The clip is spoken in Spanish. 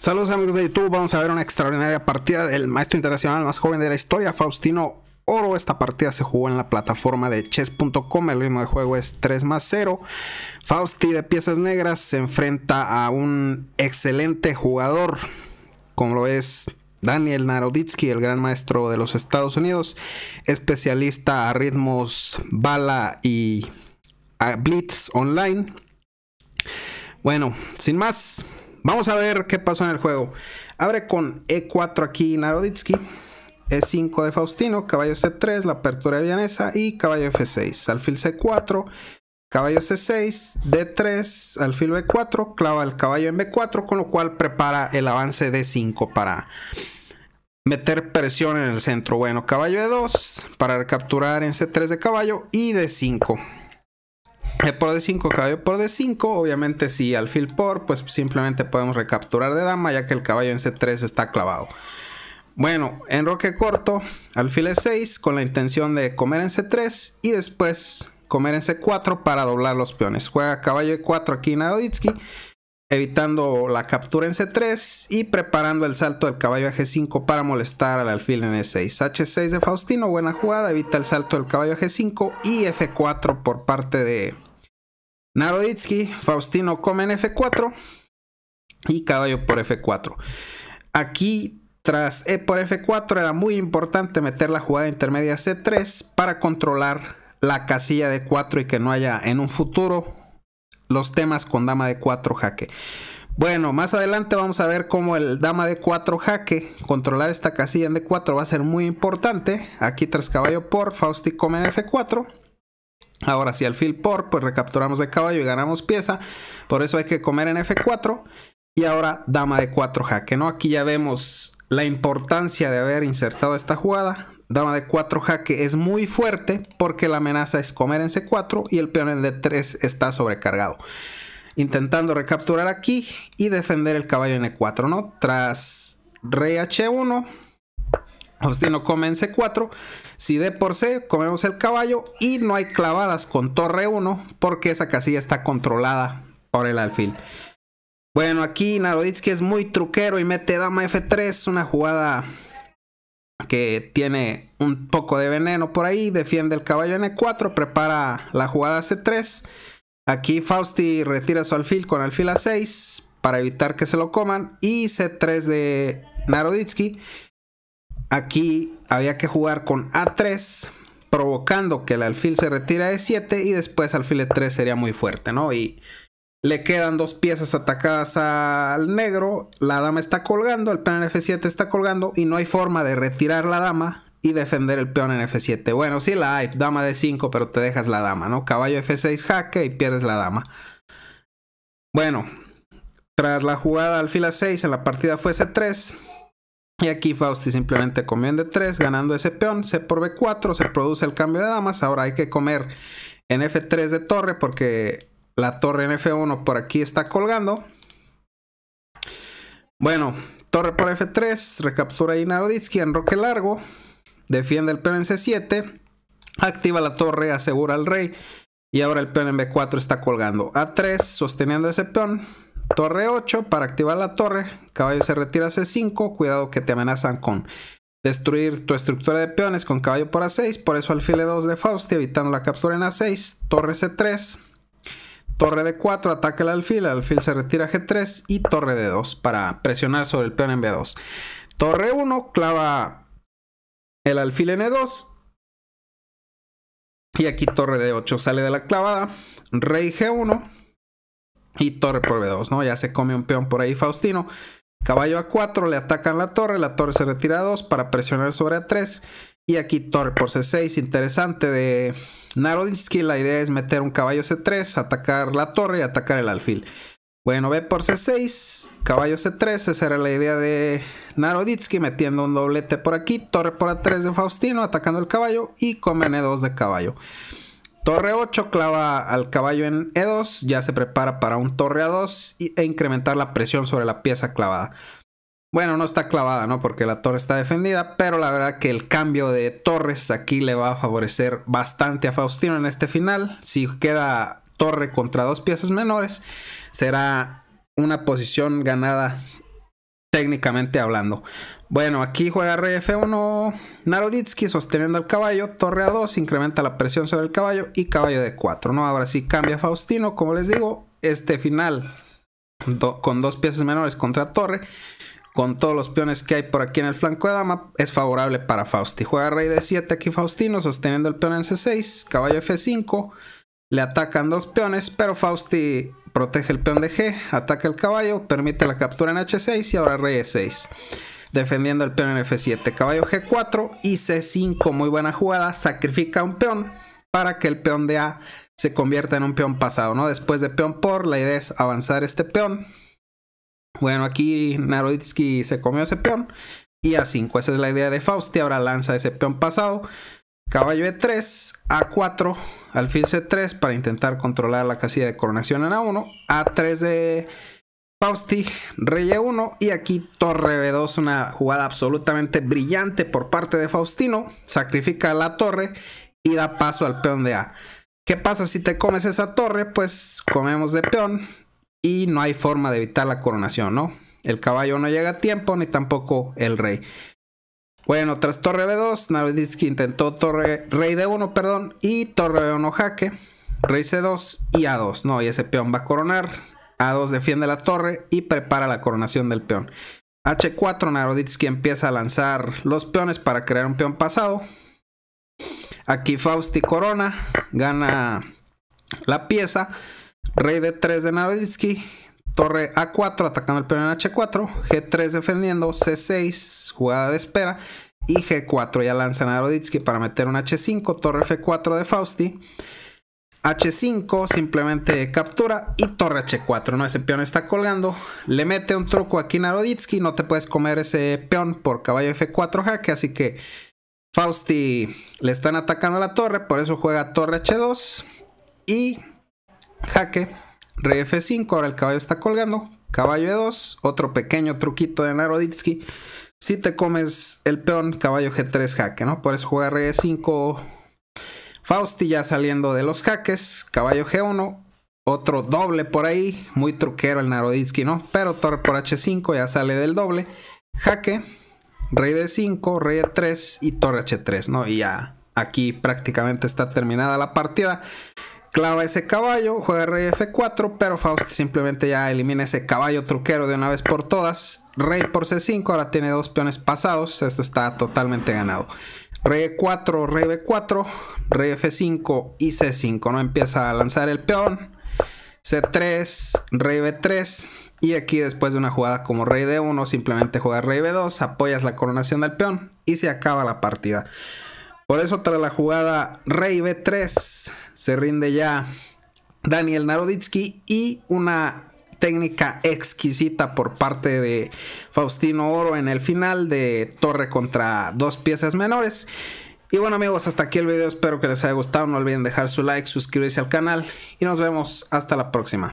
Saludos amigos de YouTube, vamos a ver una extraordinaria partida del maestro internacional más joven de la historia, Faustino Oro. Esta partida se jugó en la plataforma de chess.com, el ritmo de juego es 3 más 0. Fausti de piezas negras se enfrenta a un excelente jugador, como lo es Daniel Naroditsky, el gran maestro de los Estados Unidos, especialista a ritmos bala y blitz online. Bueno, sin más, Vamos a ver qué pasó en el juego. Abre con E4 aquí Naroditsky. E5 de Faustino, caballo C3, la apertura de Vianesa y caballo F6. Alfil C4, caballo C6, D3, alfil B4, clava el caballo en B4, con lo cual prepara el avance D5 para meter presión en el centro. Bueno, caballo E2 para capturar en C3 de caballo y D5. E por d 5 caballo por d 5, obviamente si alfil por, pues simplemente podemos recapturar de dama ya que el caballo en C3 está clavado. Bueno, en roque corto, alfil E6 con la intención de comer en C3 y después comer en C4 para doblar los peones. Juega caballo E4 aquí Naroditsky, evitando la captura en C3 y preparando el salto del caballo a G5 para molestar al alfil en E6. H6 de Faustino, buena jugada, evita el salto del caballo a G5 y F4 por parte de Naroditsky, Faustino Comen F4 y caballo por F4. Aquí tras E por F4 era muy importante meter la jugada intermedia C3 para controlar la casilla de 4 y que no haya en un futuro los temas con dama de 4 jaque. Bueno, más adelante vamos a ver cómo el dama de 4 jaque, controlar esta casilla en D4 va a ser muy importante. Aquí tras caballo por, Fausti come en F4 Ahora, si alfil por, pues recapturamos de caballo y ganamos pieza. Por eso hay que comer en F4. Y ahora dama de 4 jaque, ¿no? Aquí ya vemos la importancia de haber insertado esta jugada. Dama de 4 jaque es muy fuerte porque la amenaza es comer en C4 y el peón en D3 está sobrecargado. Intentando recapturar aquí y defender el caballo en E4, ¿no? Tras rey H1, Obstino come en C4 si de por C, comemos el caballo y no hay clavadas con torre 1 porque esa casilla está controlada por el alfil. Bueno, aquí Naroditsky es muy truquero y mete dama F3, una jugada que tiene un poco de veneno por ahí, defiende el caballo N4, e prepara la jugada C3. Aquí Fausti retira su alfil con alfil A6 para evitar que se lo coman y C3 de Naroditsky. Aquí había que jugar con A3, provocando que el alfil se retira de 7 y después alfil E3 sería muy fuerte, ¿no? Y le quedan dos piezas atacadas al negro, la dama está colgando, el peón en F7 está colgando y no hay forma de retirar la dama y defender el peón en F7. Bueno, sí la hay, dama de 5, pero te dejas la dama, ¿no? Caballo F6 jaque y pierdes la dama. Bueno, tras la jugada alfil A6 en la partida fue C3, y aquí Fausti simplemente comió en D3, ganando ese peón. C por B4, se produce el cambio de damas. Ahora hay que comer en F3 de torre porque la torre en F1 por aquí está colgando. Bueno, torre por F3, recaptura en enroque largo. Defiende el peón en C7. Activa la torre, asegura al rey. Y ahora el peón en B4 está colgando. A3, sosteniendo ese peón. Torre 8 para activar la torre. Caballo se retira C5. Cuidado que te amenazan con destruir tu estructura de peones con caballo por A6. Por eso alfil E2 de Fausti evitando la captura en A6. Torre C3. Torre D4 ataca el alfil. alfil se retira G3 y torre D2 para presionar sobre el peón en B2. Torre 1 clava el alfil en E2. Y aquí torre D8 sale de la clavada. Rey G1 y torre por B2, ¿no? Ya se come un peón por ahí Faustino. Caballo A4, le atacan la torre, la torre se retira a 2 para presionar sobre A3. Y aquí torre por C6, interesante de Naroditsky, La idea es meter un caballo C3, atacar la torre y atacar el alfil. Bueno, B por C6, caballo C3, esa era la idea de Naroditsky, metiendo un doblete por aquí, torre por A3 de Faustino, atacando el caballo y come n 2 de caballo. Torre 8 clava al caballo en E2, ya se prepara para un torre A2 e incrementar la presión sobre la pieza clavada. Bueno, no está clavada, ¿no? Porque la torre está defendida, pero la verdad que el cambio de torres aquí le va a favorecer bastante a Faustino en este final. Si queda torre contra dos piezas menores, será una posición ganada técnicamente hablando. Bueno, aquí juega rey F1, Naroditsky sosteniendo el caballo, torre A2, incrementa la presión sobre el caballo y caballo de 4 ¿no? Ahora sí cambia Faustino, como les digo, este final con dos piezas menores contra torre, con todos los peones que hay por aquí en el flanco de dama, es favorable para Fausti. Juega rey de 7 aquí Faustino, sosteniendo el peón en C6, caballo F5, le atacan dos peones, pero Fausti protege el peón de G, ataca el caballo, permite la captura en H6 y ahora rey 6 defendiendo el peón en F7. Caballo G4 y C5, muy buena jugada, sacrifica un peón para que el peón de A se convierta en un peón pasado, ¿no? Después de peón por, la idea es avanzar este peón. Bueno, aquí Naroditsky se comió ese peón y A5, esa es la idea de Fausti, ahora lanza ese peón pasado. Caballo E3, A4, alfil C3 para intentar controlar la casilla de coronación en A1, A3 de Fausti, rey E1 y aquí torre B2, una jugada absolutamente brillante por parte de Faustino, sacrifica la torre y da paso al peón de A. ¿Qué pasa si te comes esa torre? Pues comemos de peón y no hay forma de evitar la coronación, ¿no? El caballo no llega a tiempo ni tampoco el rey. Bueno, tras torre B2, Naroditsky intentó torre rey D1, perdón, y torre B1 jaque, rey C2 y A2. No, y ese peón va a coronar. A2 defiende la torre y prepara la coronación del peón. H4, Naroditsky empieza a lanzar los peones para crear un peón pasado. Aquí Fausti corona, gana la pieza. Rey D3 de Naroditsky, Torre A4 atacando el peón en H4, G3 defendiendo, C6 jugada de espera y G4 ya lanza Naroditsky para meter un H5, Torre F4 de Fausti. H5 simplemente captura y torre H4, ¿no? Ese peón está colgando, le mete un truco aquí Naroditsky, no te puedes comer ese peón por caballo F4 jaque, así que Fausti le están atacando a la torre, por eso juega torre H2 y jaque Rey F5, ahora el caballo está colgando. Caballo E2, otro pequeño truquito de Naroditsky. Si te comes el peón, caballo G3 jaque, ¿no? Por eso juega Rey E5. Fausti ya saliendo de los jaques. Caballo G1, otro doble por ahí. Muy truquero el Naroditsky, ¿no? Pero torre por H5 ya sale del doble. Jaque, rey D5, rey E3 y torre H3, ¿no? Y ya aquí prácticamente está terminada la partida clava ese caballo, juega rey f4, pero Faust simplemente ya elimina ese caballo truquero de una vez por todas. Rey por c5, ahora tiene dos peones pasados, esto está totalmente ganado. Rey 4 rey b4, rey f5 y c5, ¿no? Empieza a lanzar el peón. C3, rey B3 y aquí después de una jugada como rey D1 simplemente juega rey B2, apoyas la coronación del peón y se acaba la partida. Por eso tras la jugada Rey B3 se rinde ya Daniel Naroditsky y una técnica exquisita por parte de Faustino Oro en el final de torre contra dos piezas menores. Y bueno amigos, hasta aquí el video, espero que les haya gustado, no olviden dejar su like, suscribirse al canal y nos vemos hasta la próxima.